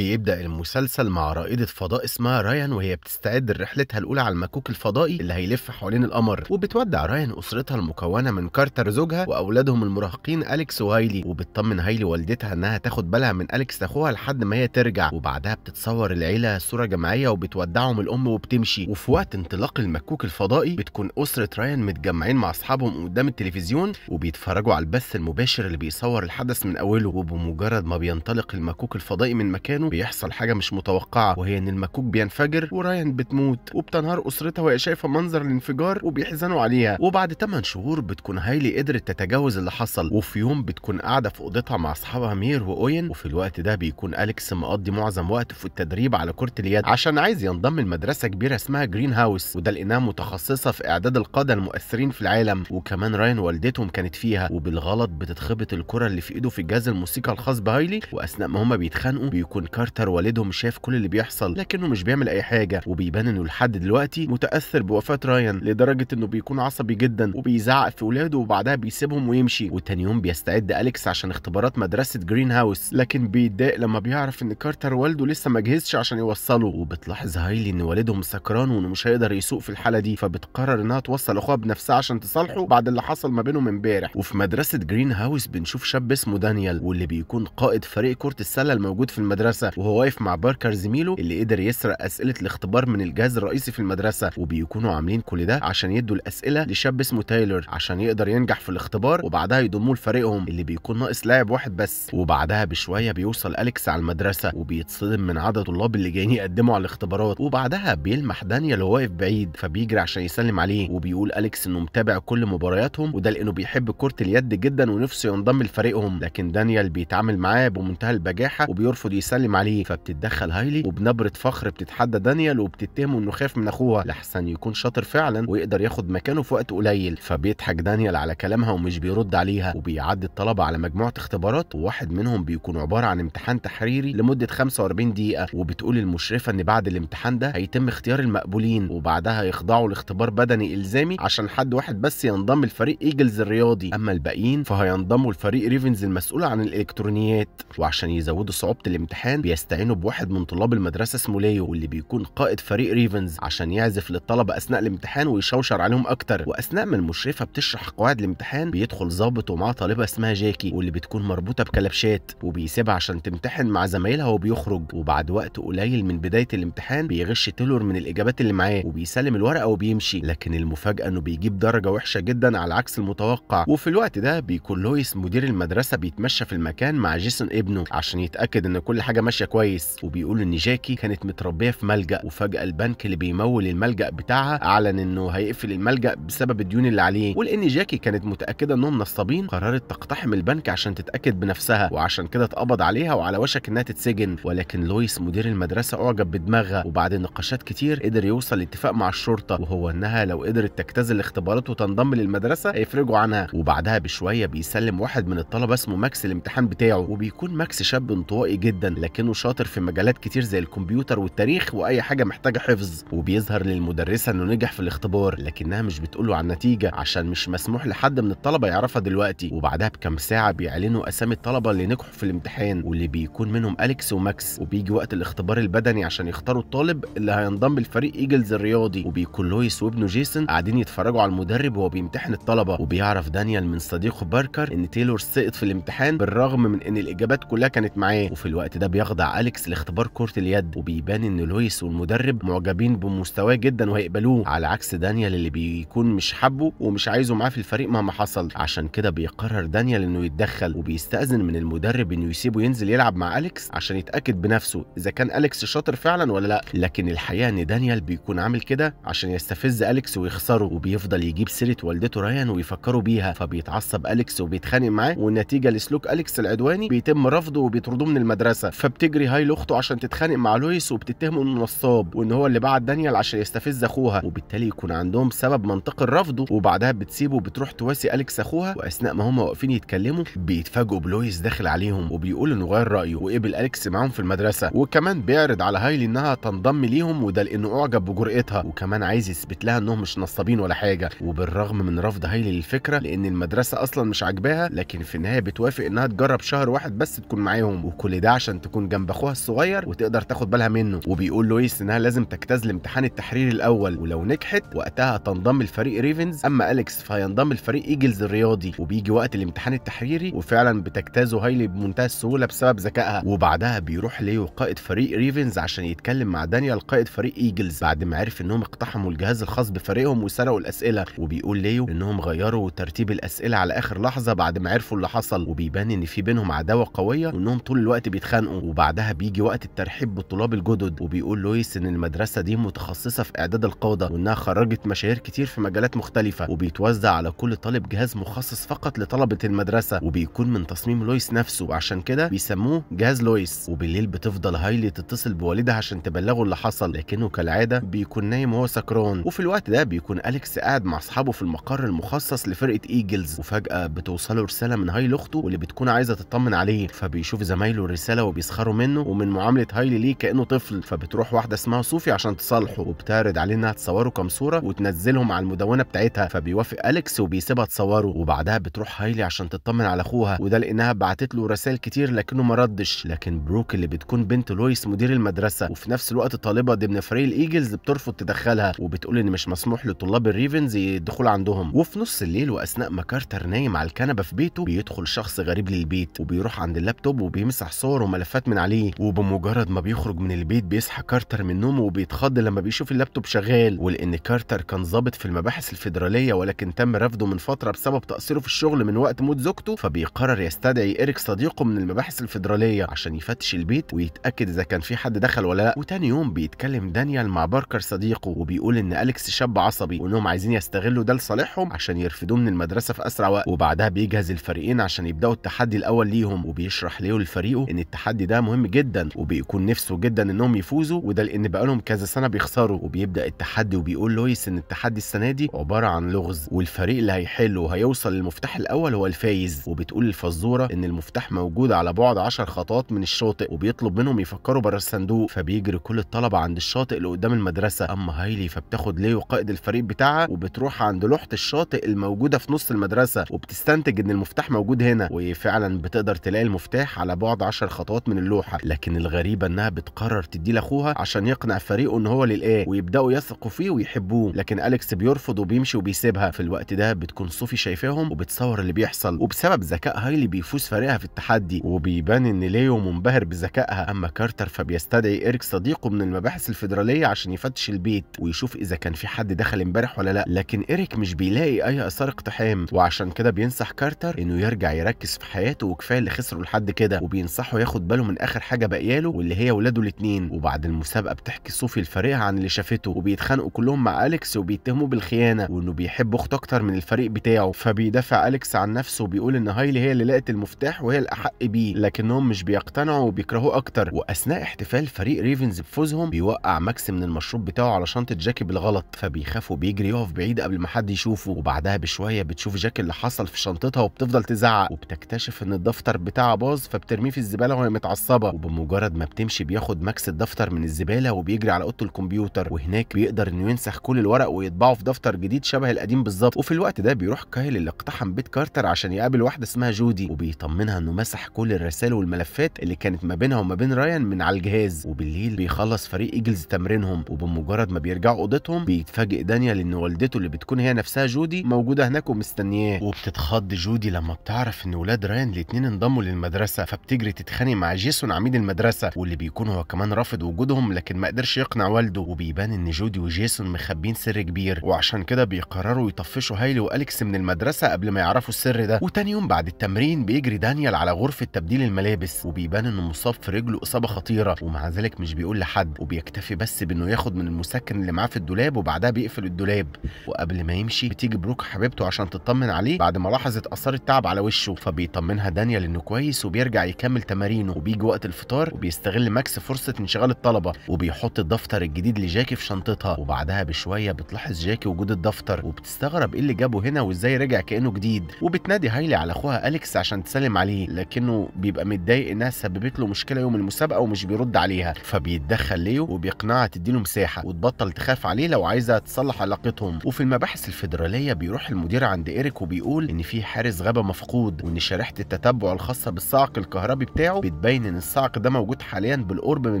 بيبدأ المسلسل مع رائدة فضاء اسمها رايان وهي بتستعد لرحلتها الأولى على المكوك الفضائي اللي هيلف حوالين القمر وبتودع رايان أسرتها المكونة من كارتر زوجها وأولادهم المراهقين أليكس وهايلي وبتطمن هايلي والدتها إنها تاخد بالها من أليكس أخوها لحد ما هي ترجع وبعدها بتتصور العيلة صورة جماعية وبتودعهم الأم وبتمشي وفي وقت انطلاق المكوك الفضائي بتكون أسرة رايان متجمعين مع أصحابهم قدام التلفزيون وبيتفرجوا على البث المباشر اللي بيصور الحدث من أوله وبمجرد ما بينطلق المكوك الفضائي من مكانه بيحصل حاجه مش متوقعه وهي ان المكوك بينفجر ورايان بتموت وبتنهار اسرتها وهي شايفه منظر الانفجار وبيحزنوا عليها وبعد 8 شهور بتكون هايلي قدرت تتجاوز اللي حصل وفي يوم بتكون قاعده في اوضتها مع اصحابها مير واوين وفي الوقت ده بيكون اليكس مقضي معظم وقته في التدريب على كره اليد عشان عايز ينضم لمدرسه كبيره اسمها جرين هاوس وده لانها متخصصه في اعداد القاده المؤثرين في العالم وكمان راين والدتهم كانت فيها وبالغلط بتتخبط الكره اللي في ايده في جهاز الموسيقى الخاص بهايلي واثناء ما هما بيتخانقوا بيكون كارتر والدهم شاف كل اللي بيحصل لكنه مش بيعمل اي حاجه وبيبان انه لحد دلوقتي متاثر بوفاه رايان لدرجه انه بيكون عصبي جدا وبيزعق في ولاده وبعدها بيسيبهم ويمشي وتاني يوم بيستعد اليكس عشان اختبارات مدرسه جرين هاوس لكن بيتضايق لما بيعرف ان كارتر والده لسه ما جهزش عشان يوصله وبتلاحظ هايلي ان والدهم سكران وانه مش هيقدر يسوق في الحاله دي فبتقرر انها توصل اخوها بنفسها عشان تصالحه بعد اللي حصل ما بينهم امبارح وفي مدرسه جرين هاوس بنشوف شاب اسمه دانيال واللي بيكون قائد فريق كره السله الموجود في المدرسه المدرسه وهو واقف مع باركر زميله اللي قدر يسرق اسئله الاختبار من الجهاز الرئيسي في المدرسه وبيكونوا عاملين كل ده عشان يدوا الاسئله لشاب اسمه تايلر عشان يقدر ينجح في الاختبار وبعدها يضموه لفريقهم اللي بيكون ناقص لاعب واحد بس وبعدها بشويه بيوصل اليكس على المدرسه وبيتصدم من عدد الطلاب اللي جايين يقدموا على الاختبارات وبعدها بيلمح دانيال وهو واقف بعيد فبيجري عشان يسلم عليه وبيقول اليكس انه متابع كل مبارياتهم وده لانه بيحب كره اليد جدا ونفسه ينضم لفريقهم لكن دانيال بيتعامل معاه بمنتهى البجاحه وبيرفض يسلم بتتكلم عليه فبتتدخل هايلي وبنبره فخر بتتحدى دانيال وبتتهمه انه خاف من اخوها لحسن يكون شاطر فعلا ويقدر ياخد مكانه في وقت قليل فبيضحك دانيال على كلامها ومش بيرد عليها وبيعدي الطلبه على مجموعه اختبارات وواحد منهم بيكون عباره عن امتحان تحريري لمده 45 دقيقه وبتقول المشرفه ان بعد الامتحان ده هيتم اختيار المقبولين وبعدها يخضعوا لاختبار بدني الزامي عشان حد واحد بس ينضم لفريق ايجلز الرياضي اما الباقيين فهينضموا لفريق ريفنز المسؤول عن الالكترونيات وعشان يزودوا صعوبه الامتحان بيستعينوا بواحد من طلاب المدرسه اسمه ليو واللي بيكون قائد فريق ريفنز عشان يعزف للطلبه اثناء الامتحان ويشوشر عليهم اكتر واثناء ما المشرفه بتشرح قواعد الامتحان بيدخل ظابط ومعاه طالبه اسمها جاكي واللي بتكون مربوطه بكلبشات وبيسيبها عشان تمتحن مع زمايلها وبيخرج وبعد وقت قليل من بدايه الامتحان بيغش تيلور من الاجابات اللي معاه وبيسلم الورقه وبيمشي لكن المفاجاه انه بيجيب درجه وحشه جدا على عكس المتوقع وفي الوقت ده بيكون لويس مدير المدرسه بيتمشى في المكان مع جيسون ابنه عشان يتاكد ان كل حاجه ماشيه كويس وبيقول ان جاكي كانت متربيه في ملجا وفجاه البنك اللي بيمول الملجا بتاعها اعلن انه هيقفل الملجا بسبب الديون اللي عليه ولان جاكي كانت متاكده انهم نصابين قررت تقتحم البنك عشان تتاكد بنفسها وعشان كده اتقبض عليها وعلى وشك انها تتسجن ولكن لويس مدير المدرسه اعجب بدماغها وبعد نقاشات كتير قدر يوصل لاتفاق مع الشرطه وهو انها لو قدرت تجتاز الاختبارات وتنضم للمدرسه هيفرجوا عنها وبعدها بشويه بيسلم واحد من الطلبه اسمه ماكس الامتحان بتاعه وبيكون ماكس شاب انطوائي جدا لكن لكنه شاطر في مجالات كتير زي الكمبيوتر والتاريخ واي حاجه محتاجه حفظ وبيظهر للمدرسه انه نجح في الاختبار لكنها مش بتقوله عن النتيجه عشان مش مسموح لحد من الطلبه يعرفها دلوقتي وبعدها بكام ساعه بيعلنوا اسامي الطلبه اللي نجحوا في الامتحان واللي بيكون منهم اليكس وماكس وبيجي وقت الاختبار البدني عشان يختاروا الطالب اللي هينضم لفريق ايجلز الرياضي وبيكون لويس وابنه جيسون قاعدين يتفرجوا على المدرب وهو بيمتحن الطلبه وبيعرف دانيال من صديقه باركر ان تيلور سقط في الامتحان بالرغم من ان الاجابات كلها كانت معاه وفي الوقت ده بيخضع أليكس لاختبار كرة اليد وبيبان إن لويس والمدرب معجبين بمستواه جدا وهيقبلوه على عكس دانيال اللي بيكون مش حابه ومش عايزه معاه في الفريق مهما حصل عشان كده بيقرر دانيال إنه يتدخل وبيستأذن من المدرب إنه يسيبه ينزل يلعب مع أليكس عشان يتأكد بنفسه إذا كان أليكس شاطر فعلا ولا لا لكن الحقيقة إن دانيال بيكون عامل كده عشان يستفز أليكس ويخسره وبيفضل يجيب سيرة والدته رايان ويفكروا بيها فبيتعصب أليكس وبيتخانق معاه والنتيجة لسلوك أليكس العدواني بيتم رفضه وبيطردوه من المدرسة فب بتجري هاي لاخته عشان تتخانق مع لويس وبتتهمه انه نصاب وان هو اللي بعت دانيال عشان يستفز اخوها وبالتالي يكون عندهم سبب منطقي لرفضه وبعدها بتسيبه وبتروح تواسي اليكس اخوها واثناء ما هما واقفين يتكلموا بيتفاجئوا بلويس داخل عليهم وبيقول انه غير رايه وقبل اليكس معاهم في المدرسه وكمان بيعرض على هايلي انها تنضم ليهم وده لانه اعجب بجرأتها وكمان عايز يثبت لها انهم مش نصابين ولا حاجه وبالرغم من رفض هايلي للفكره لان المدرسه اصلا مش عاجباها لكن في النهايه بتوافق انها تجرب شهر واحد بس تكون معاهم وكل ده عشان تكون جنب اخوها الصغير وتقدر تاخد بالها منه وبيقول لويس انها لازم تجتاز لامتحان التحرير الاول ولو نجحت وقتها تنضم لفريق ريفنز اما اليكس فهينضم لفريق ايجلز الرياضي وبيجي وقت الامتحان التحريري وفعلا بتجتازه هايلي بمنتهى السهوله بسبب ذكائها وبعدها بيروح ليو قائد فريق ريفنز عشان يتكلم مع دانيال قائد فريق ايجلز بعد ما عرف انهم اقتحموا الجهاز الخاص بفريقهم وسرقوا الاسئله وبيقول ليو انهم غيروا ترتيب الاسئله على اخر لحظه بعد ما عرفوا اللي حصل وبيبان ان في بينهم عداوه قويه وانهم طول الوقت بيتخانقوا وبعدها بيجي وقت الترحيب بالطلاب الجدد وبيقول لويس ان المدرسه دي متخصصه في اعداد القاده وانها خرجت مشاهير كتير في مجالات مختلفه وبيتوزع على كل طالب جهاز مخصص فقط لطلبه المدرسه وبيكون من تصميم لويس نفسه وعشان كده بيسموه جهاز لويس وبالليل بتفضل هايلي تتصل بوالدها عشان تبلغه اللي حصل لكنه كالعاده بيكون نايم وهو سكران وفي الوقت ده بيكون اليكس قاعد مع اصحابه في المقر المخصص لفرقه ايجلز وفجاه بتوصله رساله من هاي اخته واللي بتكون عايزه تطمن عليه فبيشوف زمايله الرساله بيتسخروا منه ومن معامله هايلي ليه كانه طفل فبتروح واحده اسمها صوفي عشان تصالحه وبتعرض عليه انها تصوره كام صوره وتنزلهم على المدونه بتاعتها فبيوافق اليكس وبيسيبها تصوره وبعدها بتروح هايلي عشان تطمن على اخوها وده لانها بعتت له رسائل كتير لكنه ما ردش لكن بروك اللي بتكون بنت لويس مدير المدرسه وفي نفس الوقت طالبه ضمن فريق الايجلز بترفض تدخلها وبتقول ان مش مسموح لطلاب الريفنز الدخول عندهم وفي نص الليل واثناء ما كارتر نايم على الكنبه في بيته بيدخل شخص غريب للبيت وبيروح عند اللابتوب وبيمسح صور وملفات من عليه وبمجرد ما بيخرج من البيت بيصحى كارتر من نومه وبيتخض لما بيشوف اللابتوب شغال ولان كارتر كان ظابط في المباحث الفيدراليه ولكن تم رفضه من فتره بسبب تقصيره في الشغل من وقت موت زوجته فبيقرر يستدعي إريك صديقه من المباحث الفيدراليه عشان يفتش البيت ويتاكد اذا كان في حد دخل ولا لا وتاني يوم بيتكلم دانيال مع باركر صديقه وبيقول ان أليكس شاب عصبي وانهم عايزين يستغلوا ده لصالحهم عشان يرفدوه من المدرسه في اسرع وقت وبعدها بيجهز الفريقين عشان يبداوا التحدي الاول ليهم وبيشرح ليه لفريقه ان التحدي ده مهم جدا وبيكون نفسه جدا انهم يفوزوا وده لان بقالهم كذا سنه بيخسروا وبيبدا التحدي وبيقول لويس ان التحدي السنه دي عباره عن لغز والفريق اللي هيحل وهيوصل للمفتاح الاول هو الفايز وبتقول الفزوره ان المفتاح موجود على بعد 10 خطوات من الشاطئ وبيطلب منهم يفكروا بره الصندوق فبيجري كل الطلبه عند الشاطئ اللي قدام المدرسه اما هايلي فبتاخد ليو قائد الفريق بتاعها وبتروح عند لوحه الشاطئ الموجوده في نص المدرسه وبتستنتج ان المفتاح موجود هنا وفعلا بتقدر تلاقي المفتاح على بعد 10 خطوات من اللوحة اللوحه لكن الغريبه انها بتقرر تدي لاخوها عشان يقنع فريقه ان هو للايه ويبداوا يثقوا فيه ويحبوه لكن اليكس بيرفض وبيمشي وبيسيبها في الوقت ده بتكون صوفي شايفاهم وبتصور اللي بيحصل وبسبب ذكاء هايلي بيفوز فريقها في التحدي وبيبان ان ليو منبهر بذكائها اما كارتر فبيستدعي ايريك صديقه من المباحث الفيدراليه عشان يفتش البيت ويشوف اذا كان في حد دخل امبارح ولا لا لكن ايريك مش بيلاقي اي اثار اقتحام وعشان كده بينصح كارتر انه يرجع يركز في حياته وكفايه اللي خسره لحد كده وبينصحه ياخد باله من اخر حاجه باقيه له واللي هي ولاده الاثنين وبعد المسابقه بتحكي صوفي لفريقها عن اللي شافته وبيتخانقوا كلهم مع اليكس وبيتهموا بالخيانه وانه بيحب اخته اكتر من الفريق بتاعه فبيدافع اليكس عن نفسه وبيقول ان هايلي هي اللي لقت المفتاح وهي الاحق بيه لكنهم مش بيقتنعوا وبيكرهوه اكتر واثناء احتفال فريق ريفنز بفوزهم بيوقع ماكس من المشروب بتاعه على شنطه جاكي بالغلط فبيخاف وبيجري يقف بعيد قبل ما حد يشوفه وبعدها بشويه بتشوف جاكي اللي حصل في شنطتها وبتفضل تزعق وبتكتشف ان الدفتر بتاعها باظ فبترميه في الزباله وهي متعصبه معصبه وبمجرد ما بتمشي بياخد ماكس الدفتر من الزباله وبيجري على اوضه الكمبيوتر وهناك بيقدر انه ينسخ كل الورق ويطبعه في دفتر جديد شبه القديم بالظبط وفي الوقت ده بيروح كايل اللي اقتحم بيت كارتر عشان يقابل واحده اسمها جودي وبيطمنها انه مسح كل الرسائل والملفات اللي كانت ما بينها وما بين رايان من على الجهاز وبالليل بيخلص فريق ايجلز تمرينهم وبمجرد ما بيرجعوا اوضتهم بيتفاجئ دانيال ان والدته اللي بتكون هي نفسها جودي موجوده هناك ومستنياه وبتتخض جودي لما بتعرف ان ولاد رايان الاثنين انضموا للمدرسه فبتجري تتخانق مع جيس جيسون عميد المدرسه واللي بيكون هو كمان رافض وجودهم لكن ما قدرش يقنع والده وبيبان ان جودي وجيسون مخبين سر كبير وعشان كده بيقرروا يطفشوا هايلي واليكس من المدرسه قبل ما يعرفوا السر ده وتاني يوم بعد التمرين بيجري دانيال على غرفه تبديل الملابس وبيبان انه مصاب في رجله اصابه خطيره ومع ذلك مش بيقول لحد وبيكتفي بس بانه ياخد من المسكن اللي معاه في الدولاب وبعدها بيقفل الدولاب وقبل ما يمشي بتيجي بروك حبيبته عشان تطمن عليه بعد ما لاحظت اثار التعب على وشه فبيطمنها دانيال انه كويس وبيرجع يكمل تمارينه وبيجي بيجي وقت الفطار وبيستغل ماكس فرصه انشغال الطلبه وبيحط الدفتر الجديد لجاكي في شنطتها وبعدها بشويه بتلاحظ جاكي وجود الدفتر وبتستغرب ايه اللي جابه هنا وازاي رجع كانه جديد وبتنادي هايلي على اخوها اليكس عشان تسلم عليه لكنه بيبقى متضايق انها سببت له مشكله يوم المسابقه ومش بيرد عليها فبيتدخل ليو وبيقنعها تديله مساحه وتبطل تخاف عليه لو عايزه تصلح علاقتهم وفي المباحث الفيدراليه بيروح المدير عند ايريك وبيقول ان في حارس غابه مفقود وان شريحه التتبع الخاصه بالصعق الكهربي بتاعه بتبين ان الصعق ده موجود حاليا بالقرب من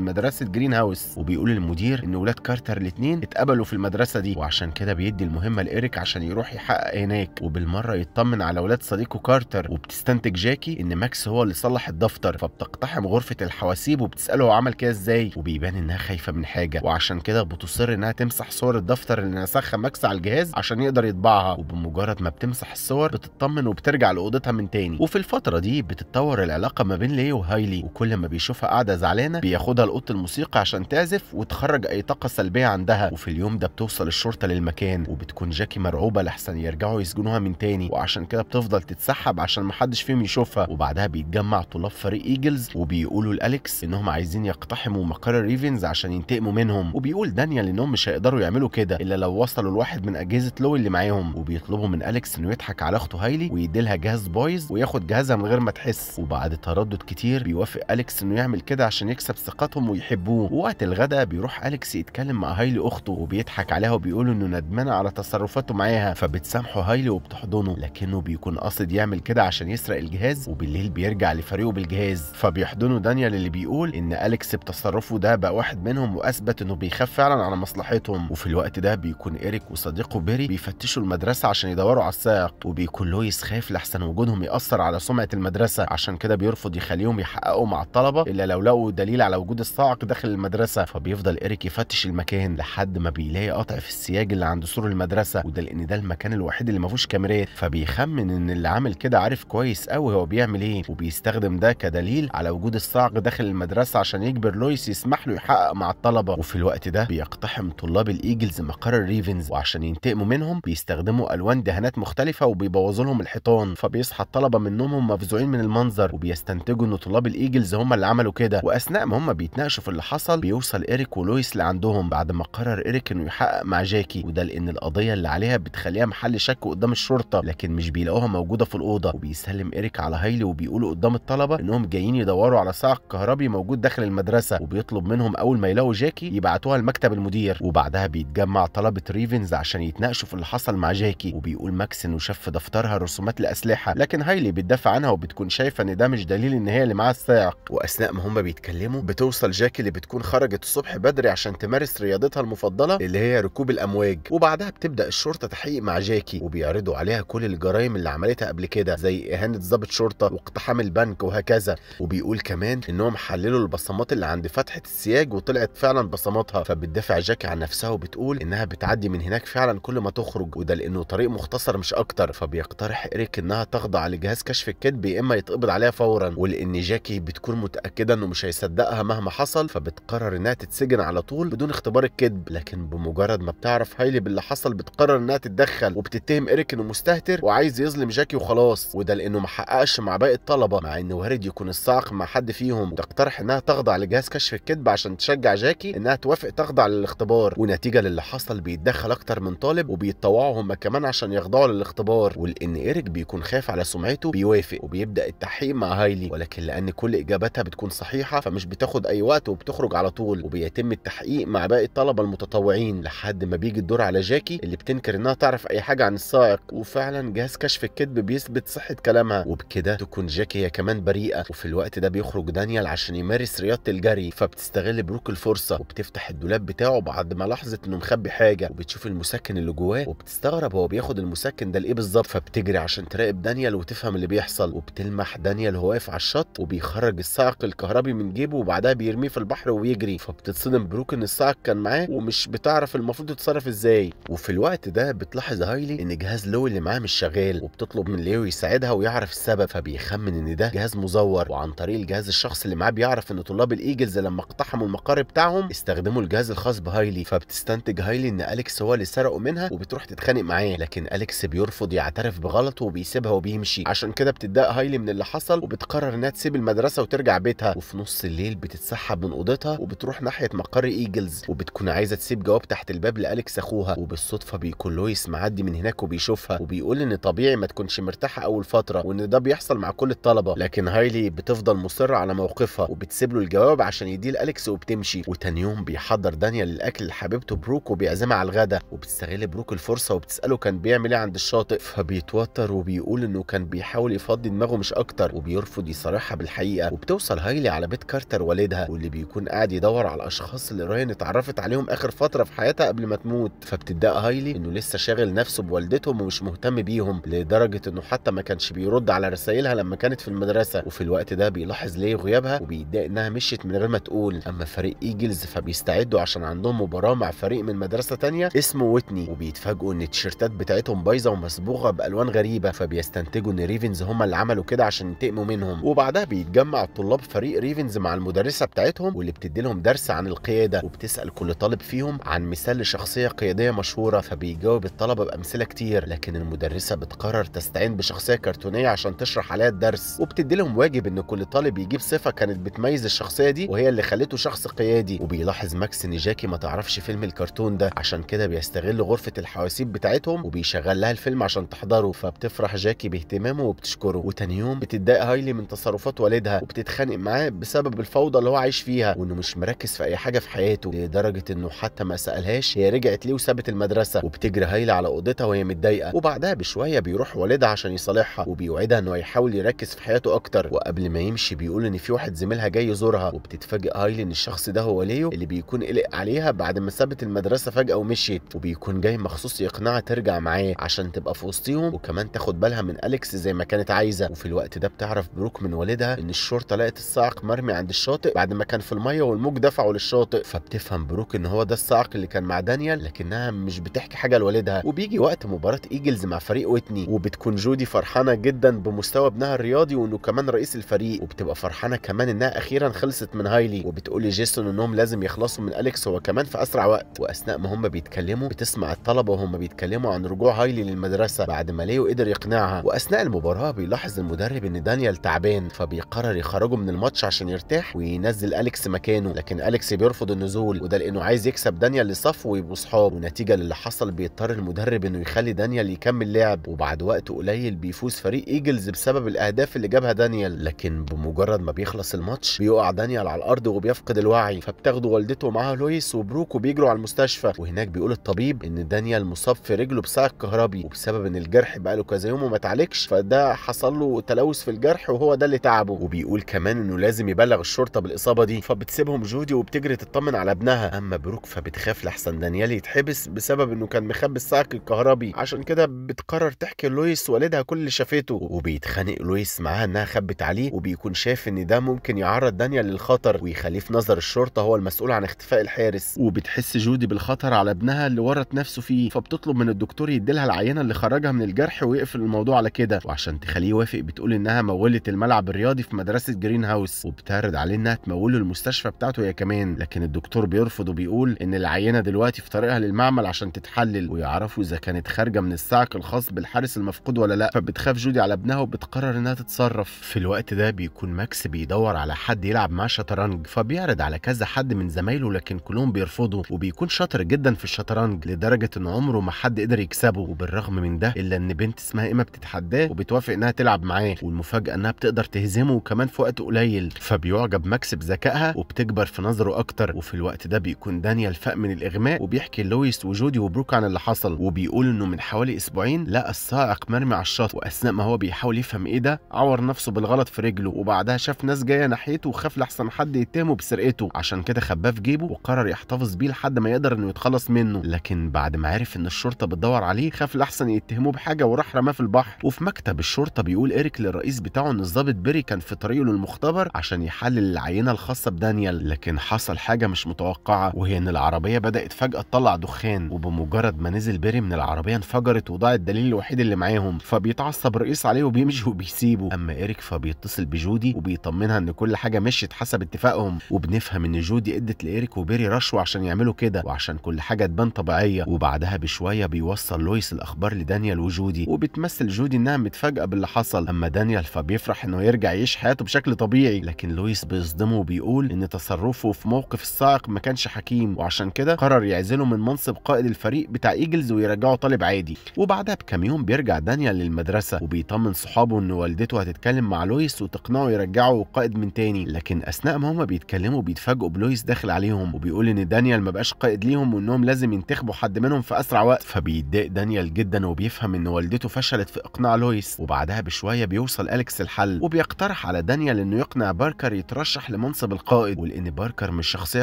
مدرسه جرين هاوس وبيقول المدير ان ولاد كارتر الاثنين اتقبلوا في المدرسه دي وعشان كده بيدي المهمه لايريك عشان يروح يحقق هناك وبالمره يطمن على ولاد صديقه كارتر وبتستنتج جاكي ان ماكس هو اللي صلح الدفتر فبتقتحم غرفه الحواسيب وبتساله هو عمل كده ازاي وبيبان انها خايفه من حاجه وعشان كده بتصر انها تمسح صور الدفتر اللي نسخها ماكس على الجهاز عشان يقدر يطبعها وبمجرد ما بتمسح الصور بتطمن وبترجع لاوضتها من تاني وفي الفتره دي بتتطور العلاقه ما بين ليه وهايلي كل ما بيشوفها قاعده زعلانه بياخدها لاوضه الموسيقى عشان تعزف وتخرج اي طاقه سلبيه عندها وفي اليوم ده بتوصل الشرطه للمكان وبتكون جاكي مرعوبه لحسن يرجعوا يسجنوها من تاني وعشان كده بتفضل تتسحب عشان محدش فيهم يشوفها وبعدها بيتجمع طلاب فريق ايجلز وبيقولوا لاليكس انهم عايزين يقتحموا مقر ريفنز عشان ينتقموا منهم وبيقول دانيال انهم مش هيقدروا يعملوا كده الا لو وصلوا لواحد من اجهزه لو اللي معاهم وبيطلبوا من اليكس انه يضحك على اخته هايلي ويديلها جهاز بايظ وياخد جهازها من غير ما تحس وبعد تردد كتير بيوافق أليكس إنه يعمل كده عشان يكسب ثقتهم ويحبوه ووقت الغداء بيروح أليكس يتكلم مع هايلي أخته وبيضحك عليها وبيقول إنه ندمان على تصرفاته معاها فبتسامحه هايلي وبتحضنه لكنه بيكون قاصد يعمل كده عشان يسرق الجهاز وبالليل بيرجع لفريقه بالجهاز فبيحضنه دانيال اللي بيقول إن أليكس بتصرفه ده بقى واحد منهم وأثبت إنه بيخاف فعلا على مصلحتهم وفي الوقت ده بيكون إيريك وصديقه بيري بيفتشوا المدرسة عشان يدوروا على السائق وبيكون لويس خايف لحسن وجودهم يأثر على سمعة المدرسة عشان كده بيرفض يخليهم يحققوا مع مع الطلبه الا لو لقوا دليل على وجود الصاعق داخل المدرسه فبيفضل ايريك يفتش المكان لحد ما بيلاقي قطع في السياج اللي عند سور المدرسه وده لان ده المكان الوحيد اللي ما فيهوش كاميرات فبيخمن ان اللي عامل كده عارف كويس قوي هو بيعمل ايه وبيستخدم ده كدليل على وجود الصاعق داخل المدرسه عشان يجبر لويس يسمح له يحقق مع الطلبه وفي الوقت ده بيقتحم طلاب الايجلز مقر الريفنز وعشان ينتقموا منهم بيستخدموا الوان دهانات مختلفه وبيبوظوا لهم الحيطان فبيصحى الطلبه من نومهم مفزوعين من المنظر وبيستنتجوا ان طلاب الايجلز الجيمز هم اللي عملوا كده واثناء ما هم بيتناقشوا في اللي حصل بيوصل ايريك ولويس لعندهم بعد ما قرر ايريك انه يحقق مع جاكي وده لان القضيه اللي عليها بتخليها محل شك قدام الشرطه لكن مش بيلاقوها موجوده في الاوضه وبيسلم ايريك على هايلي وبيقولوا قدام الطلبه انهم جايين يدوروا على صاعق كهربي موجود داخل المدرسه وبيطلب منهم اول ما يلاقوا جاكي يبعتوها لمكتب المدير وبعدها بيتجمع طلبه ريفنز عشان يتناقشوا في اللي حصل مع جاكي وبيقول ماكس انه شاف في دفترها رسومات الاسلحه لكن هايلي بتدافع عنها وبتكون شايفه ان ده مش دليل ان هي اللي معاها الساعق واثناء ما هم بيتكلموا بتوصل جاكي اللي بتكون خرجت الصبح بدري عشان تمارس رياضتها المفضله اللي هي ركوب الامواج وبعدها بتبدا الشرطه تحقيق مع جاكي وبيعرضوا عليها كل الجرائم اللي عملتها قبل كده زي اهانه ضابط شرطه واقتحام البنك وهكذا وبيقول كمان انهم حللوا البصمات اللي عند فتحه السياج وطلعت فعلا بصماتها فبتدافع جاكي عن نفسها وبتقول انها بتعدي من هناك فعلا كل ما تخرج وده لانه طريق مختصر مش اكتر فبيقترح اريك انها تخضع لجهاز كشف الكذب يا اما يتقبض عليها فورا ولان جاكي بتكون بتكون متاكده انه مش هيصدقها مهما حصل فبتقرر انها تتسجن على طول بدون اختبار الكذب لكن بمجرد ما بتعرف هايلي باللي حصل بتقرر انها تتدخل وبتتهم ايريك انه مستهتر وعايز يظلم جاكي وخلاص وده لانه ما حققش مع باقي الطلبه مع ان وارد يكون الصاعق مع حد فيهم وتقترح انها تخضع لجهاز كشف الكذب عشان تشجع جاكي انها توافق تخضع للاختبار ونتيجه للي حصل بيتدخل اكتر من طالب وبيتطوعوا هم كمان عشان يخضعوا للاختبار ولان ايريك بيكون خايف على سمعته بيوافق وبيبدا التحقيق مع هايلي ولكن لان كل اجابه اجاباتها بتكون صحيحه فمش بتاخد اي وقت وبتخرج على طول وبيتم التحقيق مع باقي الطلبه المتطوعين لحد ما بيجي الدور على جاكي اللي بتنكر انها تعرف اي حاجه عن السائق وفعلا جهاز كشف الكذب بيثبت صحه كلامها وبكده تكون جاكي هي كمان بريئه وفي الوقت ده بيخرج دانيال عشان يمارس رياضه الجري فبتستغل بروك الفرصه وبتفتح الدولاب بتاعه بعد ما لاحظت انه مخبي حاجه وبتشوف المسكن اللي جواه وبتستغرب هو بياخد المسكن ده لايه بالظبط فبتجري عشان تراقب دانيال وتفهم اللي بيحصل وبتلمح دانيال وهو واقف على الشط وبيخرج بالصعق الكهربي من جيبه وبعدها بيرميه في البحر ويجري فبتتصدم بروك ان الصاعق كان معاه ومش بتعرف المفروض تتصرف ازاي وفي الوقت ده بتلاحظ هايلي ان جهاز لو اللي معاه مش شغال وبتطلب من ليو يساعدها ويعرف السبب فبيخمن ان ده جهاز مزور وعن طريق الجهاز الشخص اللي معاه بيعرف ان طلاب الايجلز لما اقتحموا المقر بتاعهم استخدموا الجهاز الخاص بهايلي فبتستنتج هايلي ان اليكس هو اللي سرقه منها وبتروح تتخانق معاه لكن اليكس بيرفض يعترف بغلطه وبيسيبها وبيمشي عشان كده بتتضايق هايلي من اللي حصل وبتقرر انها تسيب المدرسه وترجع بيتها وفي نص الليل بتتسحب من اوضتها وبتروح ناحيه مقر ايجلز وبتكون عايزه تسيب جواب تحت الباب لاليكس اخوها وبالصدفه بيكون لويس معدي من هناك وبيشوفها وبيقول ان طبيعي ما تكونش مرتاحه اول فتره وان ده بيحصل مع كل الطلبه لكن هايلي بتفضل مصره على موقفها وبتسيب له الجواب عشان يديه لاليكس وبتمشي وتاني يوم بيحضر دانيال الاكل لحبيبته بروك وبيعزمها على الغدا وبتستغل بروك الفرصه وبتساله كان بيعمل ايه عند الشاطئ فبيتوتر وبيقول انه كان بيحاول يفضي دماغه مش اكتر وبيرفض يصارحها بالحقيقه وبتوصل هايلي على بيت كارتر والدها واللي بيكون قاعد يدور على الاشخاص اللي راين اتعرفت عليهم اخر فتره في حياتها قبل ما تموت فبتدعي هايلي انه لسه شاغل نفسه بوالدتهم ومش مهتم بيهم لدرجه انه حتى ما كانش بيرد على رسائلها لما كانت في المدرسه وفي الوقت ده بيلاحظ ليه غيابها وبيتضايق انها مشيت من غير ما تقول اما فريق ايجلز فبيستعدوا عشان عندهم مباراه مع فريق من مدرسه ثانيه اسمه ويتني وبيتفاجئوا ان التيشيرتات بتاعتهم بايظه ومصبوغه بالوان غريبه فبيستنتجوا ان ريفنز هم اللي عملوا كده عشان ينتقموا منهم وبعدها بيتجمع الطلاب فريق ريفنز مع المدرسه بتاعتهم واللي بتدي لهم درس عن القياده وبتسال كل طالب فيهم عن مثال لشخصيه قياديه مشهوره فبيجاوب الطلبه بامثله كتير لكن المدرسه بتقرر تستعين بشخصيه كرتونيه عشان تشرح عليها الدرس وبتدي لهم واجب ان كل طالب يجيب صفه كانت بتميز الشخصيه دي وهي اللي خلته شخص قيادي وبيلاحظ ماكس ان جاكي ما تعرفش فيلم الكرتون ده عشان كده بيستغل غرفه الحواسيب بتاعتهم وبيشغل لها الفيلم عشان تحضره فبتفرح جاكي باهتمامه وبتشكره وتاني يوم بتتضايق هايلي من تصرفات والدها وبت بتتخانق معاه بسبب الفوضى اللي هو عايش فيها وانه مش مركز في اي حاجه في حياته لدرجه انه حتى ما سالهاش هي رجعت ليه وسابت المدرسه وبتجري هايله على اوضتها وهي متضايقه وبعدها بشويه بيروح والدها عشان يصالحها وبيوعدها انه هيحاول يركز في حياته اكتر وقبل ما يمشي بيقول ان في واحد زميلها جاي يزورها وبتتفاجئ هايلي ان الشخص ده هو ليو اللي بيكون قلق عليها بعد ما سابت المدرسه فجاه ومشيت وبيكون جاي مخصوص يقنعها ترجع معاه عشان تبقى في وسطيهم وكمان تاخد بالها من اليكس زي ما كانت عايزه وفي الوقت ده بتعرف بروك من والدها ان الشرطه حتى لقت الصاعق مرمي عند الشاطئ بعد ما كان في الميه والموج دفعه للشاطئ فبتفهم بروك ان هو ده الصاعق اللي كان مع دانيال لكنها مش بتحكي حاجه لوالدها وبيجي وقت مباراه ايجلز مع فريق ويتني وبتكون جودي فرحانه جدا بمستوى ابنها الرياضي وانه كمان رئيس الفريق وبتبقى فرحانه كمان انها اخيرا خلصت من هايلي وبتقول لجيسون انهم لازم يخلصوا من اليكس هو كمان في اسرع وقت واثناء ما هم بيتكلموا بتسمع الطلبه وهم بيتكلموا عن رجوع هايلي للمدرسه بعد ما ليو قدر يقنعها واثناء المباراه بيلاحظ المدرب ان دانيال تعبان فبيقرر يخرج يخرجه من الماتش عشان يرتاح وينزل اليكس مكانه لكن اليكس بيرفض النزول وده لانه عايز يكسب دانيال لصفه ويبقوا صحاب ونتيجه للي حصل بيضطر المدرب انه يخلي دانيال يكمل لعب وبعد وقت قليل بيفوز فريق ايجلز بسبب الاهداف اللي جابها دانيال لكن بمجرد ما بيخلص الماتش بيقع دانيال على الارض وبيفقد الوعي فبتاخده والدته معاها لويس وبروك وبيجروا على المستشفى وهناك بيقول الطبيب ان دانيال مصاب في رجله بساق كهربي وبسبب ان الجرح بقاله كذا يوم وما اتعالجش فده حصل له تلوث في الجرح وهو ده اللي تعبه وبيقول كمان انه لازم يبلغ الشرطه بالاصابه دي فبتسيبهم جودي وبتجري تطمن على ابنها اما بروك فبتخاف لحسن دانيال يتحبس بسبب انه كان مخبي الساعك الكهربي عشان كده بتقرر تحكي لويس والدها كل اللي شافته وبيتخانق لويس معاها انها خبت عليه وبيكون شايف ان ده ممكن يعرض دانيال للخطر ويخليه في نظر الشرطه هو المسؤول عن اختفاء الحارس وبتحس جودي بالخطر على ابنها اللي ورط نفسه فيه فبتطلب من الدكتور يديلها العينه اللي خرجها من الجرح ويقفل الموضوع على كده وعشان تخليه يوافق بتقول انها مولت الملعب الرياضي في مدرسه قصه جرين هاوس وبتعرض عليه انها تموله المستشفى بتاعته هي كمان لكن الدكتور بيرفض وبيقول ان العينه دلوقتي في طريقها للمعمل عشان تتحلل ويعرفوا اذا كانت خارجه من السعق الخاص بالحارس المفقود ولا لا فبتخاف جودي على ابنها وبتقرر انها تتصرف في الوقت ده بيكون ماكس بيدور على حد يلعب معاه شطرنج فبيعرض على كذا حد من زمايله لكن كلهم بيرفضوا وبيكون شاطر جدا في الشطرنج لدرجه ان عمره ما حد قدر يكسبه وبالرغم من ده الا ان بنت اسمها ايما بتتحداه وبتوافق انها تلعب معاه والمفاجاه انها بتقدر تهزمه وكمان في في وقت قليل فبيعجب ماكس بذكائها وبتكبر في نظره أكتر وفي الوقت ده بيكون دانيال فاق من الإغماء وبيحكي لويس وجودي وبروك عن اللي حصل وبيقول إنه من حوالي أسبوعين لقى السائق مرمي على الشاطئ وأثناء ما هو بيحاول يفهم إيه ده عور نفسه بالغلط في رجله وبعدها شاف ناس جاية ناحيته وخاف لأحسن حد يتهمه بسرقته عشان كده خباه في جيبه وقرر يحتفظ بيه لحد ما يقدر إنه يتخلص منه لكن بعد ما عرف إن الشرطة بتدور عليه خاف لأحسن يتهموه بحاجة وراح رماه في البحر وفي مكتب الشرطة بيقول إيريك للرئيس بتاعه إن الظابط بيري كان في طريقه له المختبر عشان يحلل العينه الخاصه بدانيال لكن حصل حاجه مش متوقعه وهي ان العربيه بدات فجاه تطلع دخان وبمجرد ما نزل بيري من العربيه انفجرت وضاع الدليل الوحيد اللي معاهم فبيتعصب الرئيس عليه وبيمشي وبيسيبه اما ايريك فبيتصل بجودي وبيطمنها ان كل حاجه مشيت حسب اتفاقهم وبنفهم ان جودي ادت لايريك وبيري رشوه عشان يعملوا كده وعشان كل حاجه تبان طبيعيه وبعدها بشويه بيوصل لويس الاخبار لدانيال وجودي وبتمثل جودي انها متفاجئه باللي حصل اما دانيال فبيفرح انه يرجع يعيش حياته بشكل بشكل طبيعي لكن لويس بيصدمه وبيقول ان تصرفه في موقف الصاعق ما كانش حكيم وعشان كده قرر يعزله من منصب قائد الفريق بتاع ايجلز ويرجعه طالب عادي وبعدها بكام يوم بيرجع دانيال للمدرسه وبيطمن صحابه ان والدته هتتكلم مع لويس وتقنعه يرجعه قائد من تاني لكن اثناء ما هما بيتكلموا بيتفاجئوا بلويس داخل عليهم وبيقول ان دانيال ما بقاش قائد ليهم وانهم لازم ينتخبوا حد منهم في اسرع وقت فبيتضايق دانيال جدا وبيفهم ان والدته فشلت في اقناع لويس وبعدها بشويه بيوصل اليكس الحل وبيقترح على دانيال لأنه يقنع باركر يترشح لمنصب القائد ولأن باركر مش شخصية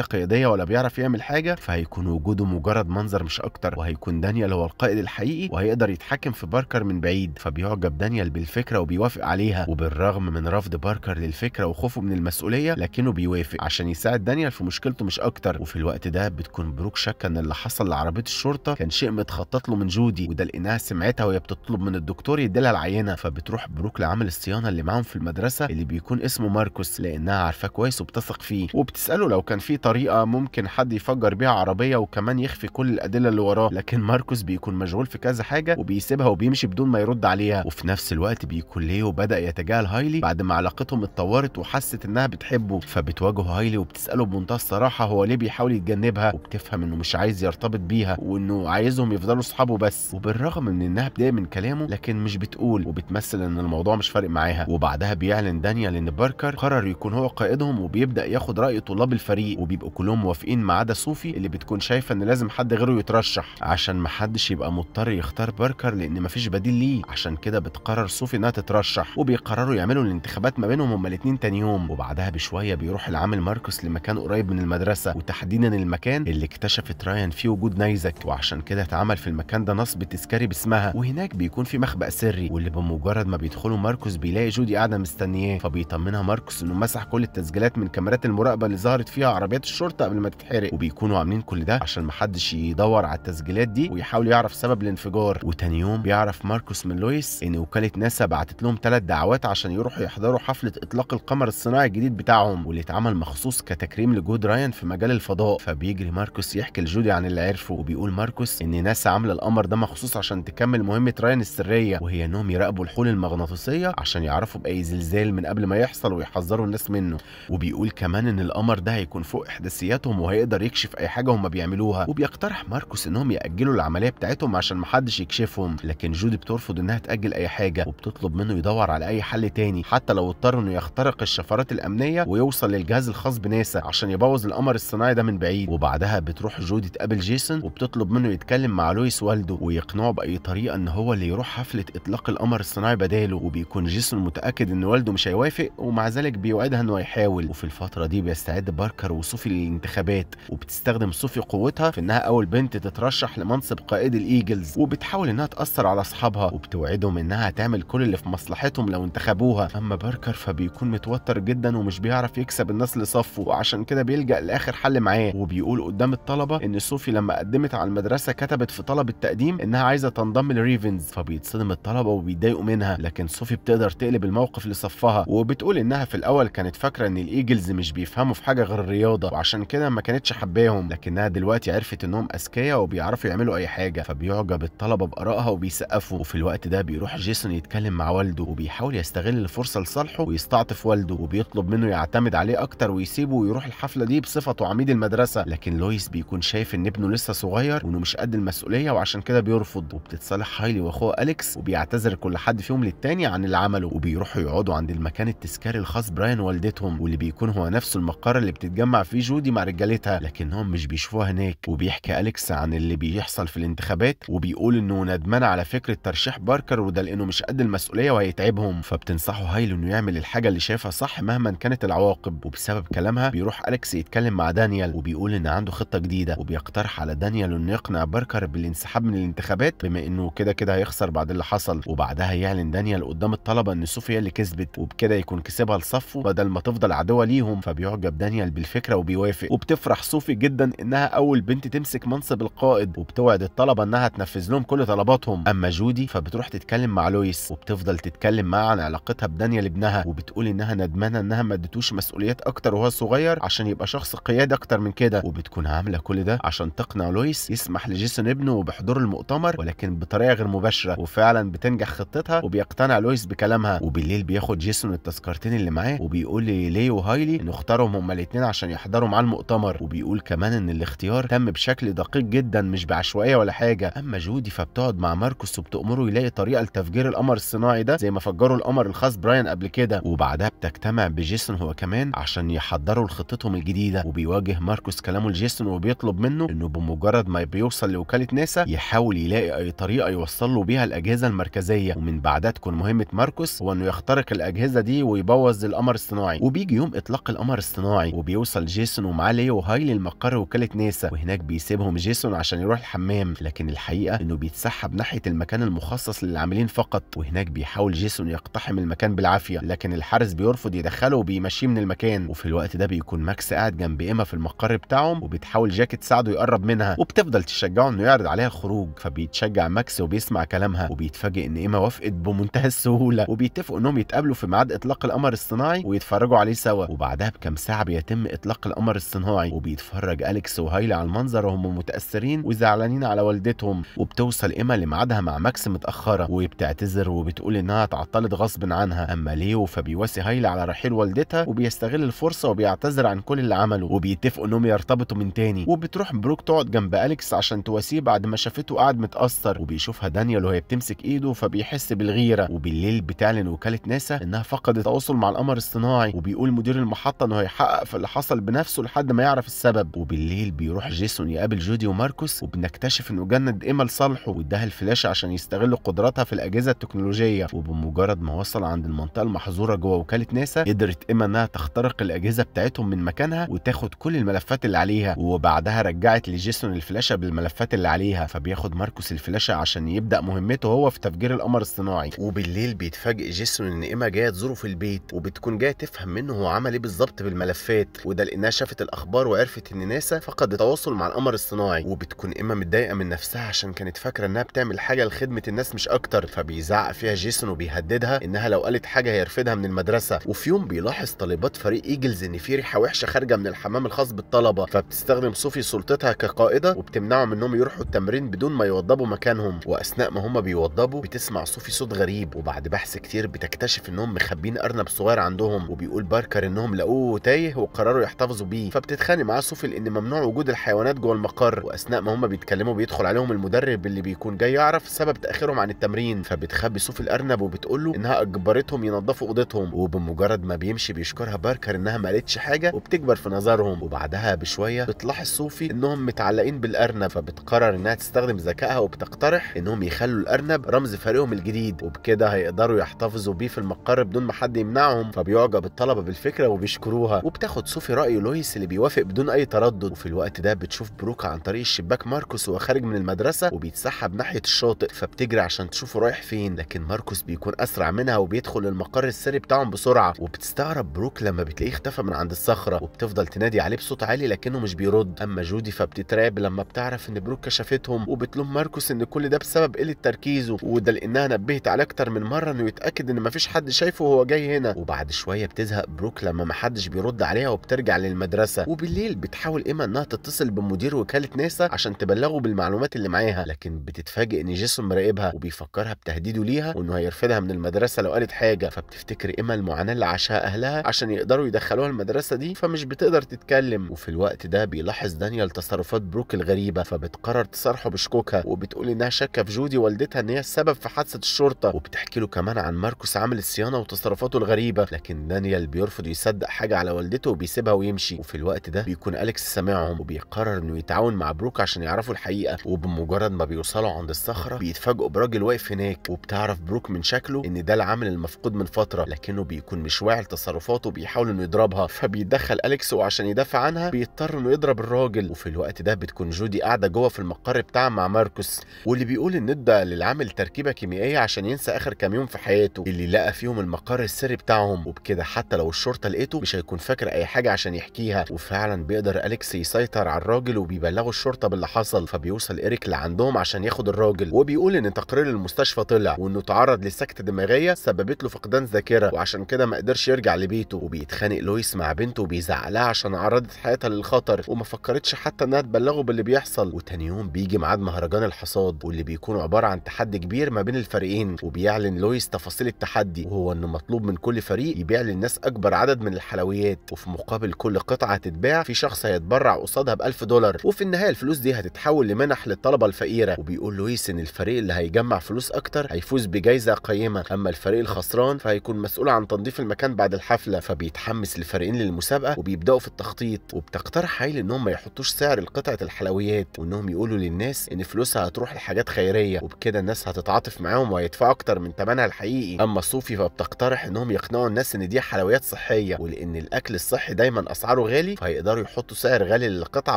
قيادية ولا بيعرف يعمل حاجة فهيكون وجوده مجرد منظر مش أكتر وهيكون دانيال هو القائد الحقيقي وهيقدر يتحكم في باركر من بعيد فبيعجب دانيال بالفكرة وبيوافق عليها وبالرغم من رفض باركر للفكرة وخوفه من المسؤولية لكنه بيوافق عشان يساعد دانيال في مشكلته مش أكتر وفي الوقت ده بتكون بروك شاكة إن اللي حصل لعربية الشرطة كان شيء متخطط له من جودي وده لأنها سمعتها وهي بتطلب من الدكتور يديلها العينة فبتروح بروك لعامل الصيانة اللي معاهم في المدرسة اللي بيكون بيكون اسمه ماركوس لانها عارفاه كويس وبتثق فيه وبتساله لو كان في طريقه ممكن حد يفجر بيها عربيه وكمان يخفي كل الادله اللي وراه لكن ماركوس بيكون مشغول في كذا حاجه وبيسيبها وبيمشي بدون ما يرد عليها وفي نفس الوقت بيكون ليه وبدا يتجاهل هايلي بعد ما علاقتهم اتطورت وحست انها بتحبه فبتواجه هايلي وبتساله بمنتهى الصراحه هو ليه بيحاول يتجنبها وبتفهم انه مش عايز يرتبط بيها وانه عايزهم يفضلوا اصحابه بس وبالرغم من انها بدايه من كلامه لكن مش بتقول وبتمثل ان الموضوع مش فارق معاها وبعدها بيعلن دانيال ان باركر قرر يكون هو قائدهم وبيبدا ياخد راي طلاب الفريق وبيبقوا كلهم موافقين ما عدا صوفي اللي بتكون شايفه ان لازم حد غيره يترشح عشان محدش يبقى مضطر يختار باركر لان مفيش بديل ليه عشان كده بتقرر صوفي انها تترشح وبيقرروا يعملوا الانتخابات ما بينهم هما الاثنين تاني يوم وبعدها بشويه بيروح العامل ماركوس لمكان قريب من المدرسه وتحديدا المكان اللي اكتشفت رايان فيه وجود نيزك وعشان كده اتعمل في المكان ده نصب تذكاري باسمها وهناك بيكون في مخبأ سري واللي بمجرد ما بيدخلوا ماركوس بيلاقي جودي قاعده مستنياه فبيطلع طمنها ماركوس انه مسح كل التسجيلات من كاميرات المراقبه اللي ظهرت فيها عربيات الشرطه قبل ما تتحرق وبيكونوا عاملين كل ده عشان محدش يدور على التسجيلات دي ويحاول يعرف سبب الانفجار وتاني يوم بيعرف ماركوس من لويس ان وكاله ناسا بعتت لهم ثلاث دعوات عشان يروحوا يحضروا حفله اطلاق القمر الصناعي الجديد بتاعهم واللي اتعمل مخصوص كتكريم لجود رايان في مجال الفضاء فبيجري ماركوس يحكي لجودي عن اللي عرفه وبيقول ماركوس ان ناسا عامله القمر ده مخصوص عشان تكمل مهمه رايان السريه وهي انهم يراقبوا الحقول المغناطيسيه عشان يعرفوا باي زلزال من قبل ما يحصل ويحذروا الناس منه وبيقول كمان ان القمر ده هيكون فوق احداثياتهم وهيقدر يكشف اي حاجه هم بيعملوها وبيقترح ماركوس انهم ياجلوا العمليه بتاعتهم عشان محدش يكشفهم لكن جودي بترفض انها تاجل اي حاجه وبتطلب منه يدور على اي حل تاني حتى لو اضطر انه يخترق الشفرات الامنيه ويوصل للجهاز الخاص بناسا عشان يبوظ القمر الصناعي ده من بعيد وبعدها بتروح جودي تقابل جيسون وبتطلب منه يتكلم مع لويس والده ويقنعه باي طريقه ان هو اللي يروح حفله اطلاق القمر الصناعي بداله وبيكون جيسون متاكد ان والده مش هيوافق ومع ذلك بيوعدها انه هيحاول وفي الفتره دي بيستعد باركر وصوفي للانتخابات وبتستخدم صوفي قوتها في انها اول بنت تترشح لمنصب قائد الايجلز وبتحاول انها تاثر على اصحابها وبتوعدهم انها هتعمل كل اللي في مصلحتهم لو انتخبوها اما باركر فبيكون متوتر جدا ومش بيعرف يكسب الناس لصفه وعشان كده بيلجا لاخر حل معاه وبيقول قدام الطلبه ان صوفي لما قدمت على المدرسه كتبت في طلب التقديم انها عايزه تنضم لريفنز فبيتصدم الطلبه وبيتضايقوا منها لكن صوفي بتقدر تقلب الموقف لصفها وبت بتقول انها في الاول كانت فاكره ان الايجلز مش بيفهموا في حاجه غير الرياضه وعشان كده ما كانتش حباهم لكنها دلوقتي عرفت انهم اذكياء وبيعرفوا يعملوا اي حاجه فبيعجب الطلبه بارائها وبيسقفوا وفي الوقت ده بيروح جيسون يتكلم مع والده وبيحاول يستغل الفرصه لصالحه ويستعطف والده وبيطلب منه يعتمد عليه اكتر ويسيبه ويروح الحفله دي بصفته عميد المدرسه لكن لويس بيكون شايف ان ابنه لسه صغير وانه مش قد المسؤوليه وعشان كده بيرفض وبتتصالح هايلي واخوها اليكس وبيعتذر كل حد فيهم للتاني عن اللي عمله وبيروحوا يقعدوا عند المكان التسعين السكاري الخاص براين والدتهم واللي بيكون هو نفسه المقر اللي بتتجمع فيه جودي مع رجالتها لكنهم مش بيشوفوها هناك وبيحكي أليكس عن اللي بيحصل في الانتخابات وبيقول إنه ندمان على فكرة ترشيح باركر وده لأنه مش قد المسؤولية وهيتعبهم فبتنصحه هايل إنه يعمل الحاجة اللي شايفها صح مهما كانت العواقب وبسبب كلامها بيروح أليكس يتكلم مع دانيال وبيقول إن عنده خطة جديدة وبيقترح على دانيال إنه يقنع باركر بالانسحاب من الانتخابات بما إنه كده كده هيخسر بعد اللي حصل وبعدها يعلن دانيال قدام الطلبة إن صوفيا اللي كسبت وبكده يكون ونكسبها لصفه بدل ما تفضل عدوه ليهم فبيعجب دانيال بالفكره وبيوافق وبتفرح صوفي جدا انها اول بنت تمسك منصب القائد وبتوعد الطلبه انها تنفذ لهم كل طلباتهم اما جودي فبتروح تتكلم مع لويس وبتفضل تتكلم معاه عن علاقتها بدانيال ابنها وبتقول انها ندمانه انها ما ادتوش مسؤوليات اكتر وهو صغير عشان يبقى شخص قيادي اكتر من كده وبتكون عامله كل ده عشان تقنع لويس يسمح لجيسون ابنه بحضور المؤتمر ولكن بطريقه غير مباشره وفعلا بتنجح خطتها وبيقتنع لويس بكلامها وبالليل بياخد جيسون التذكره الكارتين اللي معاه وبيقول لي ليه وهايلي انه اختارهم هما الاثنين عشان يحضروا معاه المؤتمر وبيقول كمان ان الاختيار تم بشكل دقيق جدا مش بعشوائيه ولا حاجه اما جودي فبتقعد مع ماركوس وبتامره يلاقي طريقه لتفجير القمر الصناعي ده زي ما فجروا القمر الخاص براين قبل كده وبعدها بتجتمع بجيسون هو كمان عشان يحضروا لخطتهم الجديده وبيواجه ماركوس كلامه لجيسون وبيطلب منه انه بمجرد ما بيوصل لوكاله ناسا يحاول يلاقي اي طريقه يوصل له بيها الاجهزه المركزيه ومن بعدها تكون مهمه ماركوس هو انه يخترق الاجهزه دي ويبوظ القمر الصناعي وبيجي يوم اطلاق القمر الصناعي وبيوصل جيسون ومعاه ليو هاي لمقر وكاله ناسا وهناك بيسيبهم جيسون عشان يروح الحمام لكن الحقيقه انه بيتسحب ناحيه المكان المخصص للعاملين فقط وهناك بيحاول جيسون يقتحم المكان بالعافيه لكن الحارس بيرفض يدخله وبيمشيه من المكان وفي الوقت ده بيكون ماكس قاعد جنب ايما في المقر بتاعهم وبتحاول جاك تساعده يقرب منها وبتفضل تشجعه انه يعرض عليها خروج فبيتشجع ماكس وبيسمع كلامها وبيتفاجئ ان ايما وافقت بمنتهى السهوله وبيتفقوا انهم يتقابلوا في ميعاد اطلاق القمر الصناعي ويتفرجوا عليه سوا وبعدها بكام ساعه بيتم اطلاق القمر الصناعي وبيتفرج اليكس وهايلي على المنظر وهم متاثرين وزعلانين على والدتهم وبتوصل ايما لميعادها مع ماكس متاخره وبتعتذر وبتقول انها اتعطلت غصب عنها اما ليو فبيواسي هايلي على رحيل والدتها وبيستغل الفرصه وبيعتذر عن كل اللي عمله وبيتفقوا انهم يرتبطوا من تاني وبتروح بروك تقعد جنب اليكس عشان تواسيه بعد ما شافته قاعد متاثر وبيشوفها دانيال وهي بتمسك ايده فبيحس بالغيره وبالليل بتعلن وكاله ناسا انها فقدت التواصل مع القمر الصناعي وبيقول مدير المحطه انه هيحقق في اللي حصل بنفسه لحد ما يعرف السبب وبالليل بيروح جيسون يقابل جودي وماركوس وبنكتشف انه جند ايما لصالحه واداها الفلاش عشان يستغل قدراتها في الاجهزه التكنولوجيه وبمجرد ما وصل عند المنطقه المحظوره جوه وكاله ناسا قدرت ايما انها تخترق الاجهزه بتاعتهم من مكانها وتاخد كل الملفات اللي عليها وبعدها رجعت لجيسون الفلاشه بالملفات اللي عليها فبياخد ماركوس الفلاشه عشان يبدا مهمته هو في تفجير القمر الصناعي وبالليل بيتفاجئ جيسون ان ايما جايه تزوره في البيت وبتكون جايه تفهم منه هو عمل ايه بالظبط بالملفات وده لانها شافت الاخبار وعرفت ان ناسا فقد التواصل مع القمر الصناعي وبتكون اما متضايقه من نفسها عشان كانت فاكره انها بتعمل حاجه لخدمه الناس مش اكتر فبيزعق فيها جيسون وبيهددها انها لو قالت حاجه هيرفدها من المدرسه وفي يوم بيلاحظ طالبات فريق ايجلز ان في ريحه وحشه خارجه من الحمام الخاص بالطلبه فبتستخدم صوفي سلطتها كقائده وبتمنعهم انهم يروحوا التمرين بدون ما يوضبوا مكانهم واثناء ما هم بيوضبوا بتسمع صوفي صوت غريب وبعد بحث كتير بتكتشف انهم مخبين ارنب صغير عندهم وبيقول باركر انهم لقوه تايه وقرروا يحتفظوا بيه فبتتخانق معاه صوفي لان ممنوع وجود الحيوانات جوه المقر واثناء ما هم بيتكلموا بيدخل عليهم المدرب اللي بيكون جاي يعرف سبب تاخرهم عن التمرين فبتخبي صوفي الارنب وبتقول له انها اجبرتهم ينظفوا اوضتهم وبمجرد ما بيمشي بيشكرها باركر انها ما قالتش حاجه وبتكبر في نظرهم وبعدها بشويه بتلاحظ صوفي انهم متعلقين بالارنب فبتقرر انها تستخدم ذكائها وبتقترح انهم يخلوا الارنب رمز فريقهم الجديد وبكده هيقدروا يحتفظوا بيه في المقر بدون ما حد يمنعهم فبيعجب الطلبه بالفكره وبيشكروها وبتاخد صوفي راي لويس اللي بيوافق بدون اي تردد وفي الوقت ده بتشوف بروك عن طريق الشباك ماركوس وهو خارج من المدرسه وبيتسحب ناحيه الشاطئ فبتجري عشان تشوفه رايح فين لكن ماركوس بيكون اسرع منها وبيدخل المقر السري بتاعهم بسرعه وبتستغرب بروك لما بتلاقيه اختفى من عند الصخره وبتفضل تنادي عليه بصوت عالي لكنه مش بيرد اما جودي فبتترعب لما بتعرف ان بروك كشفتهم وبتلوم ماركوس ان كل ده بسبب قله تركيزه وده لانها نبهت عليه اكتر من مره انه يتاكد ان مفيش حد شايفه وهو جاي هنا وبعد شويه بتزهق بروك لما محدش بيرد عليها وبترجع للمدرسه وبالليل بتحاول ايما انها تتصل بمدير وكاله ناسا عشان تبلغه بالمعلومات اللي معاها لكن بتتفاجئ ان جيسون مراقبها وبيفكرها بتهديده ليها وانه هيرفدها من المدرسه لو قالت حاجه فبتفتكر ايما المعاناه اللي عاشها اهلها عشان يقدروا يدخلوها المدرسه دي فمش بتقدر تتكلم وفي الوقت ده بيلاحظ دانيال تصرفات بروك الغريبه فبتقرر تصارحه بشكوكها وبتقول انها شاكه في جودي والدتها ان هي السبب في حادثه الشرطه وبتحكي له كمان عن ماركوس عامل الصيانه وتصرفاته والدته الغريبه لكن دانيال بيرفض يصدق حاجه على والدته وبيسيبها ويمشي وفي الوقت ده بيكون اليكس سامعهم وبيقرر انه يتعاون مع بروك عشان يعرفوا الحقيقه وبمجرد ما بيوصلوا عند الصخره بيتفاجئوا براجل واقف هناك وبتعرف بروك من شكله ان ده العامل المفقود من فتره لكنه بيكون مش واعي لتصرفاته وبيحاول انه يضربها فبيتدخل اليكس وعشان يدافع عنها بيضطر انه يضرب الراجل وفي الوقت ده بتكون جودي قاعده جوه في المقر بتاعها مع ماركوس واللي بيقول ان ادى للعامل تركيبه كيميائيه عشان ينسى اخر كام يوم في حياته اللي لقى فيهم المقر السري السر بتاعهم وبكده حتى لو الشرطه لقيته مش هيكون فاكر اي حاجه عشان يحكيها وفعلا بيقدر اليكس يسيطر على الراجل وبيبلغوا الشرطه باللي حصل فبيوصل ايريك لعندهم عشان ياخد الراجل وبيقول ان تقرير المستشفى طلع وانه تعرض لسكته دماغيه سببت له فقدان ذاكره وعشان كده ما قدرش يرجع لبيته وبيتخانق لويس مع بنته وبيزعق لها عشان عرضت حياتها للخطر وما فكرتش حتى انها تبلغه باللي بيحصل وتاني يوم بيجي ميعاد مهرجان الحصاد واللي بيكون عباره عن تحدي كبير ما بين الفريقين وبيعلن لويس تفاصيل التحدي وهو انه مطلوب من كل فريق يبيع للناس اكبر عدد من الحلويات وفي مقابل كل قطعه تتباع في شخص هيتبرع قصادها ب 1000 دولار وفي النهايه الفلوس دي هتتحول لمنح للطلبه الفقيره وبيقول لويس ان الفريق اللي هيجمع فلوس اكتر هيفوز بجائزه قيمه اما الفريق الخسران فهيكون مسؤول عن تنظيف المكان بعد الحفله فبيتحمس الفريقين للمسابقه وبيبداوا في التخطيط وبتقترح هايل انهم ما يحطوش سعر لقطعه الحلويات وانهم يقولوا للناس ان فلوسها هتروح لحاجات خيريه وبكده الناس هتتعاطف معاهم وهيدفعوا اكتر من ثمنها الحقيقي اما صوفي فبتقترح انهم انهم يقنعوا الناس ان دي حلويات صحيه ولان الاكل الصحي دايما اسعاره غالي فهيقدروا يحطوا سعر غالي للقطعه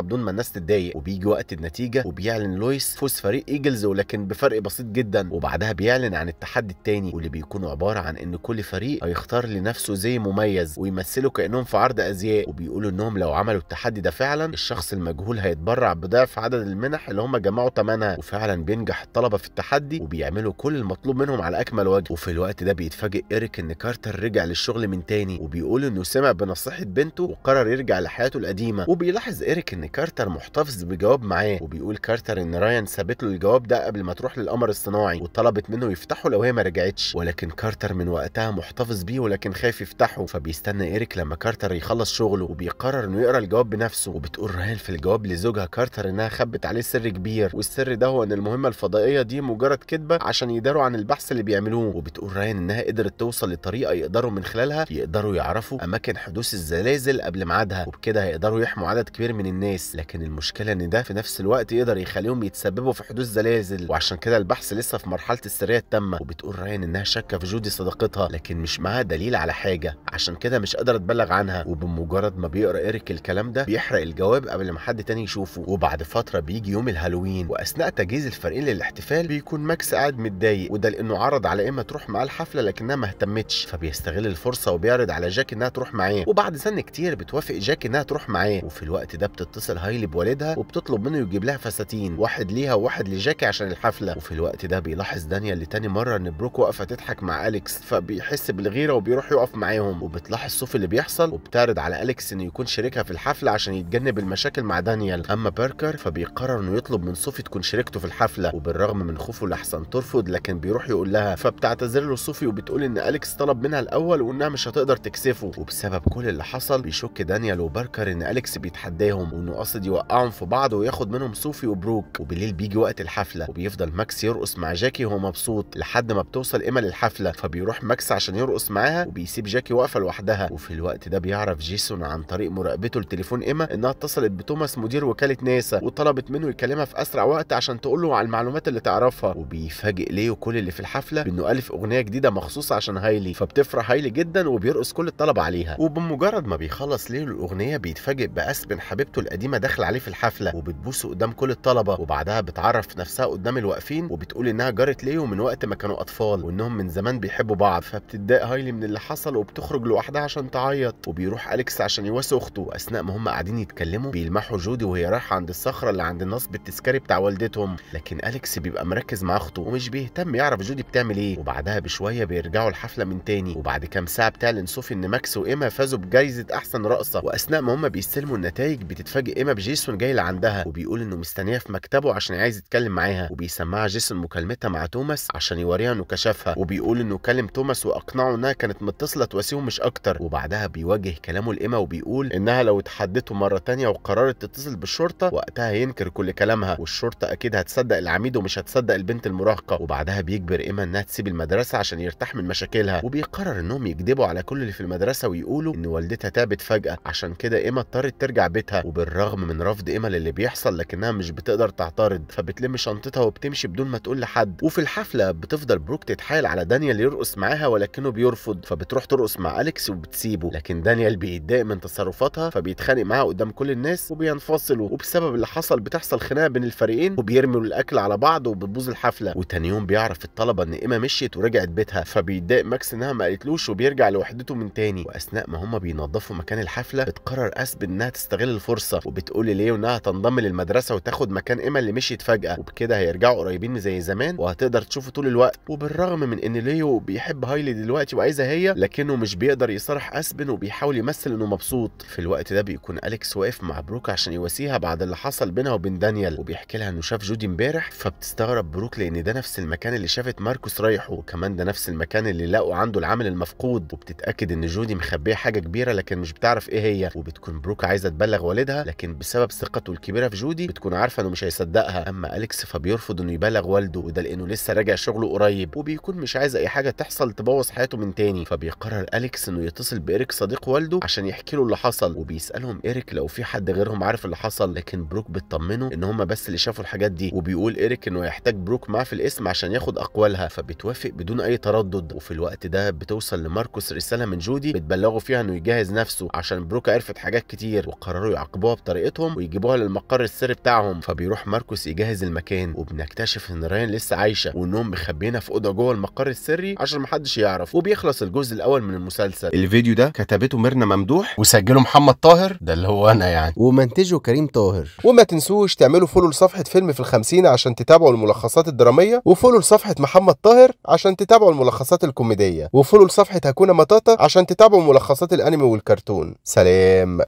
بدون ما الناس تتضايق وبيجي وقت النتيجه وبيعلن لويس فوز فريق ايجلز ولكن بفرق بسيط جدا وبعدها بيعلن عن التحدي التاني واللي بيكون عباره عن ان كل فريق هيختار لنفسه زي مميز ويمثله كانهم في عرض ازياء وبيقولوا انهم لو عملوا التحدي ده فعلا الشخص المجهول هيتبرع بضعف عدد المنح اللي هم جمعوا ثمنها وفعلا بينجح الطلبه في التحدي وبيعملوا كل المطلوب منهم على اكمل وجه وفي الوقت ده بيتفاجئ ايريك ان كار كارتر رجع للشغل من تاني وبيقول انه سمع بنصيحه بنته وقرر يرجع لحياته القديمه وبيلاحظ ايريك ان كارتر محتفظ بجواب معاه وبيقول كارتر ان رايان سابت له الجواب ده قبل ما تروح للقمر الصناعي وطلبت منه يفتحه لو هي ما رجعتش ولكن كارتر من وقتها محتفظ بيه ولكن خايف يفتحه فبيستنى ايريك لما كارتر يخلص شغله وبيقرر انه يقرا الجواب بنفسه وبتقول رايان في الجواب لزوجها كارتر انها خبت عليه سر كبير والسر ده هو ان المهمه الفضائيه دي مجرد كذبه عشان يداروا عن البحث اللي بيعملوه وبتقول رايان انها قدرت توصل لطريقة طريقه يقدروا من خلالها يقدروا يعرفوا اماكن حدوث الزلازل قبل ميعادها وبكده هيقدروا يحموا عدد كبير من الناس لكن المشكله ان ده في نفس الوقت يقدر يخليهم يتسببوا في حدوث زلازل وعشان كده البحث لسه في مرحله السريه التامه وبتقول راين انها شاكه في جودي صداقتها لكن مش معاها دليل على حاجه عشان كده مش قادره تبلغ عنها وبمجرد ما بيقرا ايريك الكلام ده بيحرق الجواب قبل ما حد تاني يشوفه وبعد فتره بيجي يوم الهالوين واثناء تجهيز الفريقين للاحتفال بيكون ماكس قاعد متضايق وده لانه عرض على ايما تروح معاه الحفله لكنها ما اهتمتش فبيستغل الفرصه وبيعرض على جاك انها تروح معاه وبعد سن كتير بتوافق جاك انها تروح معاه وفي الوقت ده بتتصل هايلي بوالدها وبتطلب منه يجيب لها فساتين واحد ليها وواحد لجاكي عشان الحفله وفي الوقت ده بيلاحظ دانيال لتاني مره ان بروك واقفه تضحك مع اليكس فبيحس بالغيره وبيروح يقف معاهم وبتلاحظ صوف اللي بيحصل وبتعرض على اليكس انه يكون شريكها في الحفله عشان يتجنب المشاكل مع دانيال اما باركر فبيقرر انه يطلب من صوفي تكون شريكته في الحفله وبالرغم من خوفه لاحسن ترفض لكن بيروح يقول لها فبتعتذر له صوفي وبتقول ان اليكس طلب منها الاول وانها مش هتقدر تكسفه وبسبب كل اللي حصل بيشك دانيال وباركر ان اليكس بيتحداهم وانه قاصد يوقعهم في بعض وياخد منهم صوفي وبروك وبالليل بيجي وقت الحفله وبيفضل ماكس يرقص مع جاكي وهو مبسوط لحد ما بتوصل ايما للحفله فبيروح ماكس عشان يرقص معاها وبيسيب جاكي واقفه لوحدها وفي الوقت ده بيعرف جيسون عن طريق مراقبته لتليفون ايما انها اتصلت بتوماس مدير وكاله ناسا وطلبت منه يكلمها في اسرع وقت عشان تقول له على المعلومات اللي تعرفها وبيفاجئ ليه وكل اللي في الحفله بانه الف اغنيه جديده مخصوصه عشان هايلي وبتفرح هايلي جدا وبيرقص كل الطلبه عليها وبمجرد ما بيخلص ليلو الاغنيه بيتفاجئ باسبن حبيبته القديمه داخله عليه في الحفله وبتبوسه قدام كل الطلبه وبعدها بتعرف نفسها قدام الواقفين وبتقول انها جارت ليو من وقت ما كانوا اطفال وانهم من زمان بيحبوا بعض فبتتضايق هايلي من اللي حصل وبتخرج لوحدها عشان تعيط وبيروح اليكس عشان يواسي اخته واثناء ما هم قاعدين يتكلموا بيلمحوا جودي وهي رايحه عند الصخره اللي عند النصب التذكاري بتاع والدتهم لكن اليكس بيبقى مركز مع اخته ومش بيهتم يعرف جودي بتعمل ايه وبعدها بشويه بيرجعوا الحفله من تاني تاني وبعد كام ساعه بتعلن صوفي ان ماكس وايما فازوا بجائزه احسن رقصه واثناء ما هم بيستلموا النتائج بتتفاجئ ايما بجيسون جاي لعندها وبيقول انه مستنيها في مكتبه عشان عايز يتكلم معاها وبيسمعها جيسون مكالمتها مع توماس عشان يوريها انه كشفها وبيقول انه كلم توماس واقنعه انها كانت متصله تواسيهم مش اكتر وبعدها بيواجه كلامه لايما وبيقول انها لو اتحدته مره تانية وقررت تتصل بالشرطه وقتها هينكر كل كلامها والشرطه اكيد هتصدق العميد ومش هتصدق البنت المراهقه وبعدها بيجبر ايما انها تسيب المدرسه عشان يرتاح من مشاكلها وبيق قرر انهم يكذبوا على كل اللي في المدرسه ويقولوا ان والدتها تعبت فجاه عشان كده ايما اضطرت ترجع بيتها وبالرغم من رفض ايما للي بيحصل لكنها مش بتقدر تعترض فبتلم شنطتها وبتمشي بدون ما تقول لحد وفي الحفله بتفضل بروك تتحايل على دانيال يرقص معاها ولكنه بيرفض فبتروح ترقص مع اليكس وبتسيبه لكن دانيال بيتضايق من تصرفاتها فبيتخانق معاها قدام كل الناس وبينفصلوا وبسبب اللي حصل بتحصل خناقه بين الفريقين وبيرموا الاكل على بعض وبتبوظ الحفله وتاني يوم بيعرف الطلبه ان ايما مشيت ورجعت بيتها فبيتضايق ماكس انها ما قالتلوش وبيرجع لوحدته من تاني واثناء ما هم بينظفوا مكان الحفله بتقرر اسب انها تستغل الفرصه وبتقول لليو انها تنضم للمدرسه وتاخد مكان ايما اللي مشيت فجاه وبكده هيرجعوا قريبين زي زمان وهتقدر تشوفه طول الوقت وبالرغم من ان ليو بيحب هايلي دلوقتي وعايزه هي لكنه مش بيقدر يصارح اسبن وبيحاول يمثل انه مبسوط في الوقت ده بيكون اليكس واقف مع بروك عشان يواسيها بعد اللي حصل بينها وبين دانيال وبيحكي لها انه شاف جودي امبارح فبتستغرب بروك لان ده نفس المكان اللي شافت ماركوس رايحه وكمان ده نفس المكان اللي لقوا عنده العامل المفقود وبتتاكد ان جودي مخبيه حاجه كبيره لكن مش بتعرف ايه هي وبتكون بروك عايزه تبلغ والدها لكن بسبب ثقته الكبيره في جودي بتكون عارفه انه مش هيصدقها اما اليكس فبيرفض انه يبلغ والده وده لانه لسه راجع شغله قريب وبيكون مش عايز اي حاجه تحصل تبوظ حياته من تاني فبيقرر اليكس انه يتصل بإيريك صديق والده عشان يحكي له اللي حصل وبيسالهم إيريك لو في حد غيرهم عارف اللي حصل لكن بروك بتطمنه ان هم بس اللي شافوا الحاجات دي وبيقول إيريك انه هيحتاج بروك معاه في الاسم عشان ياخد اقوالها فبتوافق بدون اي تردد وفي الوقت ده كانت بتوصل لماركوس رساله من جودي بتبلغه فيها انه يجهز نفسه عشان بروكا عرفت حاجات كتير وقرروا يعاقبوها بطريقتهم ويجيبوها للمقر السري بتاعهم فبيروح ماركوس يجهز المكان وبنكتشف ان رايان لسه عايشه وانهم مخبينها في اوضه جوه المقر السري عشان محدش يعرف وبيخلص الجزء الاول من المسلسل الفيديو ده كتبته ميرنا ممدوح وسجله محمد طاهر ده اللي هو انا يعني ومنتجه كريم طاهر وما تنسوش تعملوا فولو لصفحه فيلم في الخمسين عشان تتابعوا الملخصات الدراميه وفولو لصفحه محمد طاهر عشان تتابعوا الملخصات الكوميديه وفولو لصفحة هاكونا ماتاتا عشان تتابعوا ملخصات الانمي والكرتون سلام